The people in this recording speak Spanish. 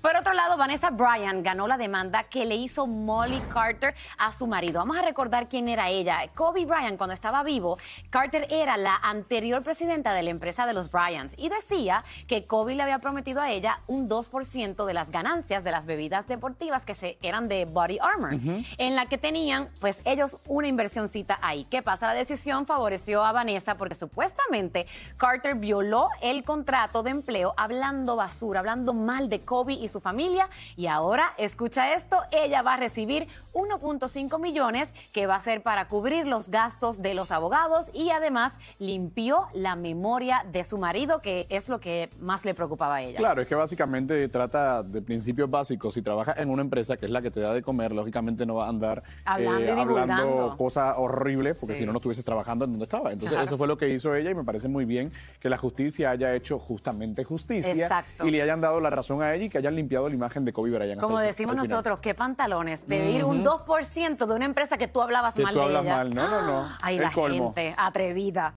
Por otro lado, Vanessa Bryan ganó la demanda que le hizo Molly Carter a su marido. Vamos a recordar quién era ella. Kobe Bryan, cuando estaba vivo, Carter era la anterior presidenta de la empresa de los Bryans y decía que Kobe le había prometido a ella un 2% de las ganancias de las bebidas deportivas que se, eran de Body Armor, en la que tenían, pues, ellos una inversioncita ahí. ¿Qué pasa? La decisión favoreció a Vanessa porque supuestamente Carter violó el contrato de empleo hablando basura, hablando mal de Kobe y su familia. Y ahora, escucha esto, ella va a recibir 1.5 millones que va a ser para cubrir los gastos de los abogados y además limpió la memoria de su marido, que es lo que más le preocupaba a ella. Claro, es que básicamente trata de principios básicos. Si trabajas en una empresa que es la que te da de comer, lógicamente no va a andar hablando, eh, cosas horribles, porque si no, no estuvieses trabajando en donde estaba. Entonces, eso fue lo que hizo ella y me parece muy bien que la justicia haya hecho justamente justicia y le hayan dado la razón a ella y que hayan limpiado la imagen de Kobe Bryant. Como decimos nosotros, qué pantalones. Pedir un 2% de una empresa que tú hablabas mal de ella. no, no, no. Ay, la gente atrevida.